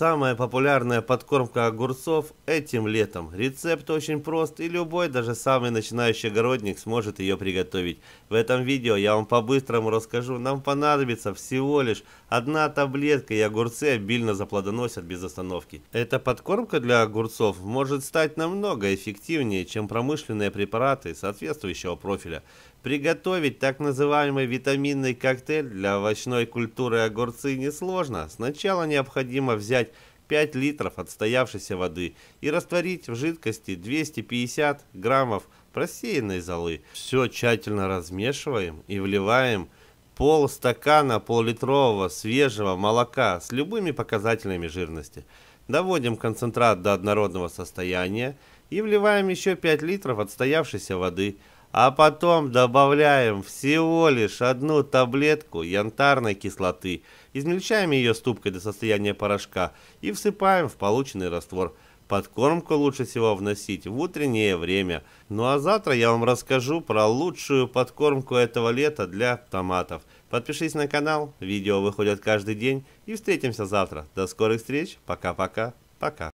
Самая популярная подкормка огурцов этим летом. Рецепт очень прост и любой, даже самый начинающий огородник сможет ее приготовить. В этом видео я вам по-быстрому расскажу. Нам понадобится всего лишь одна таблетка и огурцы обильно заплодоносят без остановки. Эта подкормка для огурцов может стать намного эффективнее, чем промышленные препараты соответствующего профиля. Приготовить так называемый витаминный коктейль для овощной культуры огурцы несложно. Сначала необходимо взять 5 литров отстоявшейся воды и растворить в жидкости 250 граммов просеянной золы. Все тщательно размешиваем и вливаем пол стакана пол свежего молока с любыми показателями жирности. Доводим концентрат до однородного состояния и вливаем еще 5 литров отстоявшейся воды – а потом добавляем всего лишь одну таблетку янтарной кислоты, измельчаем ее ступкой до состояния порошка и всыпаем в полученный раствор. Подкормку лучше всего вносить в утреннее время. Ну а завтра я вам расскажу про лучшую подкормку этого лета для томатов. Подпишись на канал, видео выходят каждый день и встретимся завтра. До скорых встреч, пока-пока, пока. -пока, пока.